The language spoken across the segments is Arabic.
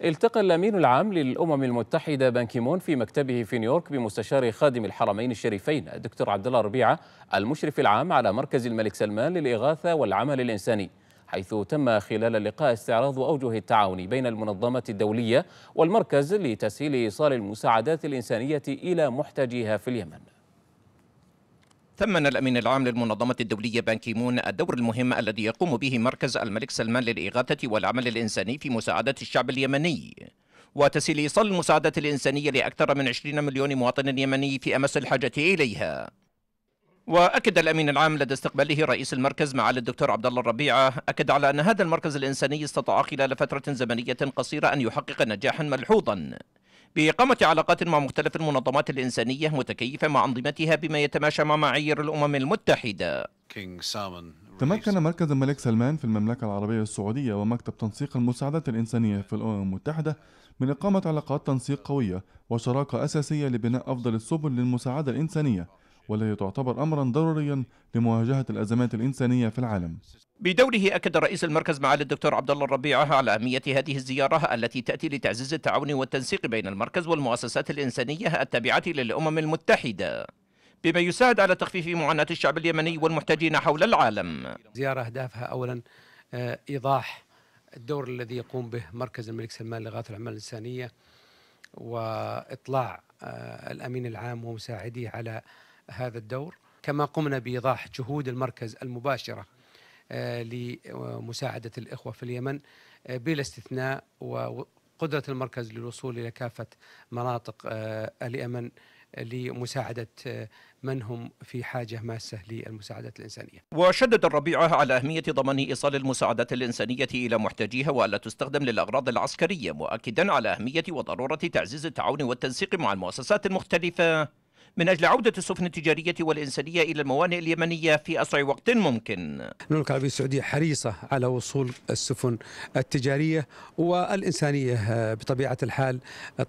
التقى الأمين العام للأمم المتحدة بانكيمون في مكتبه في نيويورك بمستشار خادم الحرمين الشريفين الدكتور عبد الله ربيعة المشرف العام على مركز الملك سلمان للإغاثة والعمل الإنساني حيث تم خلال اللقاء استعراض أوجه التعاون بين المنظمة الدولية والمركز لتسهيل إيصال المساعدات الإنسانية إلى محتاجيها في اليمن ثمن الأمين العام للمنظمة الدولية بان مون الدور المهم الذي يقوم به مركز الملك سلمان للإغاثة والعمل الإنساني في مساعدة الشعب اليمني وتسهيل إيصال المساعدة الإنسانية لأكثر من 20 مليون مواطن يمني في أمس الحاجة إليها واكد الامين العام لدى استقباله رئيس المركز معالي الدكتور عبد الله الربيعه اكد على ان هذا المركز الانساني استطاع خلال فتره زمنيه قصيره ان يحقق نجاحا ملحوظا بإقامة علاقات مع مختلف المنظمات الإنسانية متكيفة مع أنظمتها بما يتماشى مع معايير الأمم المتحدة تمكن مركز الملك سلمان في المملكة العربية السعودية ومكتب تنسيق المساعدات الإنسانية في الأمم المتحدة من إقامة علاقات تنسيق قوية وشراكة أساسية لبناء أفضل السبل للمساعدة الإنسانية والذي تعتبر أمرا ضروريا لمواجهة الأزمات الإنسانية في العالم بدوره أكد رئيس المركز معالي الدكتور عبد الله الربيعة على أهمية هذه الزيارة التي تأتي لتعزيز التعاون والتنسيق بين المركز والمؤسسات الإنسانية التابعة للأمم المتحدة بما يساعد على تخفيف معاناة الشعب اليمني والمحتاجين حول العالم زيارة أهدافها أولا آه، إيضاح الدور الذي يقوم به مركز الملك سلمان لغاية الأعمال الإنسانية وإطلاع آه، الأمين العام ومساعديه على هذا الدور كما قمنا بايضاح جهود المركز المباشره آه، لمساعده الاخوه في اليمن آه، بلا استثناء وقدره المركز للوصول الى كافه مناطق آه، اليمن لمساعدة من هم في حاجة ماسة للمساعدات الإنسانية وشدد الربيعة على أهمية ضمان إيصال المساعدات الإنسانية إلى محتاجيها وألا تستخدم للأغراض العسكرية مؤكدا على أهمية وضرورة تعزيز التعاون والتنسيق مع المؤسسات المختلفة من أجل عودة السفن التجارية والإنسانية إلى الموانئ اليمنية في أسرع وقت ممكن المملكة العربية السعودية حريصة على وصول السفن التجارية والإنسانية بطبيعة الحال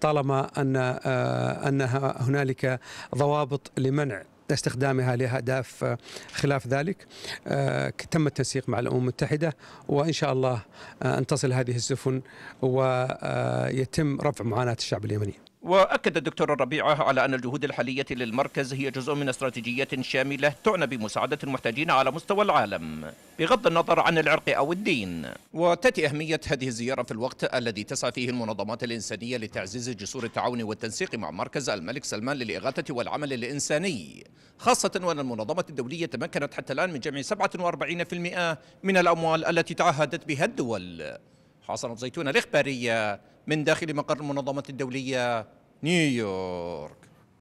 طالما أن آه، أنها هنالك ضوابط لمنع استخدامها لأهداف آه، خلاف ذلك آه، تم التنسيق مع الأمم المتحدة وإن شاء الله أن تصل هذه السفن ويتم رفع معاناة الشعب اليمني وأكد الدكتور الربيعة على أن الجهود الحالية للمركز هي جزء من استراتيجية شاملة تعنى بمساعدة المحتاجين على مستوى العالم بغض النظر عن العرق أو الدين وتأتي أهمية هذه الزيارة في الوقت الذي تسعى فيه المنظمات الإنسانية لتعزيز جسور التعاون والتنسيق مع مركز الملك سلمان للإغاثة والعمل الإنساني خاصة وأن المنظمة الدولية تمكنت حتى الآن من جمع 47% من الأموال التي تعهدت بها الدول حسن زيتون الإخبارية من داخل مقر المنظمة الدولية Нью-Йорк.